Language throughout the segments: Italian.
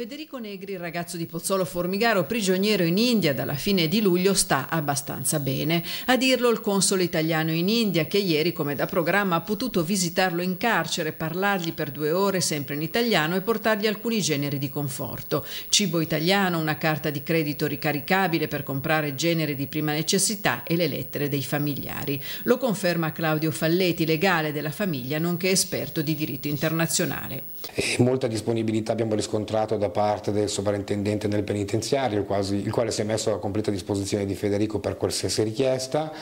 Federico Negri, ragazzo di Pozzolo Formigaro, prigioniero in India dalla fine di luglio, sta abbastanza bene. A dirlo il console italiano in India, che ieri, come da programma, ha potuto visitarlo in carcere, parlargli per due ore, sempre in italiano, e portargli alcuni generi di conforto. Cibo italiano, una carta di credito ricaricabile per comprare generi di prima necessità e le lettere dei familiari. Lo conferma Claudio Falletti, legale della famiglia, nonché esperto di diritto internazionale. E eh, molta disponibilità abbiamo riscontrato da da parte del sovrintendente del penitenziario, il, quasi, il quale si è messo a completa disposizione di Federico per qualsiasi richiesta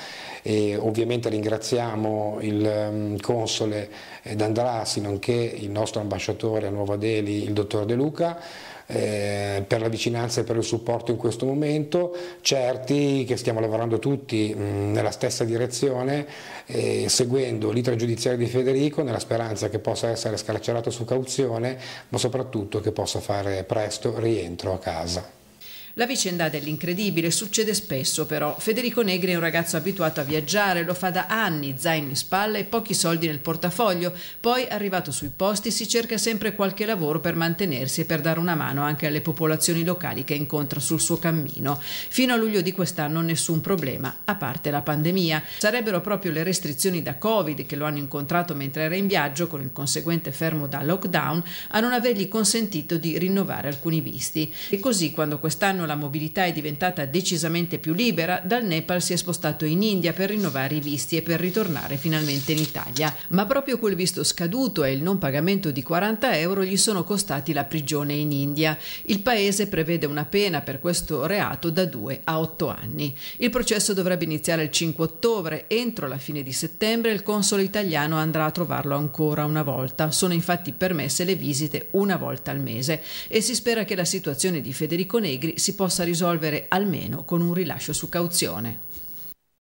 e ovviamente ringraziamo il mm, console eh, D'Andrassi, nonché il nostro ambasciatore a Nuova Delhi, il dottor De Luca, eh, per la vicinanza e per il supporto in questo momento, certi che stiamo lavorando tutti mm, nella stessa direzione, eh, seguendo l'itra giudiziario di Federico nella speranza che possa essere scarcerato su cauzione, ma soprattutto che possa fare presto rientro a casa. La vicenda dell'incredibile succede spesso però. Federico Negri è un ragazzo abituato a viaggiare, lo fa da anni, zaino in spalla e pochi soldi nel portafoglio. Poi, arrivato sui posti, si cerca sempre qualche lavoro per mantenersi e per dare una mano anche alle popolazioni locali che incontra sul suo cammino. Fino a luglio di quest'anno nessun problema, a parte la pandemia. Sarebbero proprio le restrizioni da Covid che lo hanno incontrato mentre era in viaggio, con il conseguente fermo da lockdown, a non avergli consentito di rinnovare alcuni visti. E così, quando quest'anno la mobilità è diventata decisamente più libera, dal Nepal si è spostato in India per rinnovare i visti e per ritornare finalmente in Italia. Ma proprio quel visto scaduto e il non pagamento di 40 euro gli sono costati la prigione in India. Il paese prevede una pena per questo reato da 2 a 8 anni. Il processo dovrebbe iniziare il 5 ottobre. Entro la fine di settembre il console italiano andrà a trovarlo ancora una volta. Sono infatti permesse le visite una volta al mese e si spera che la situazione di Federico Negri si si possa risolvere almeno con un rilascio su cauzione.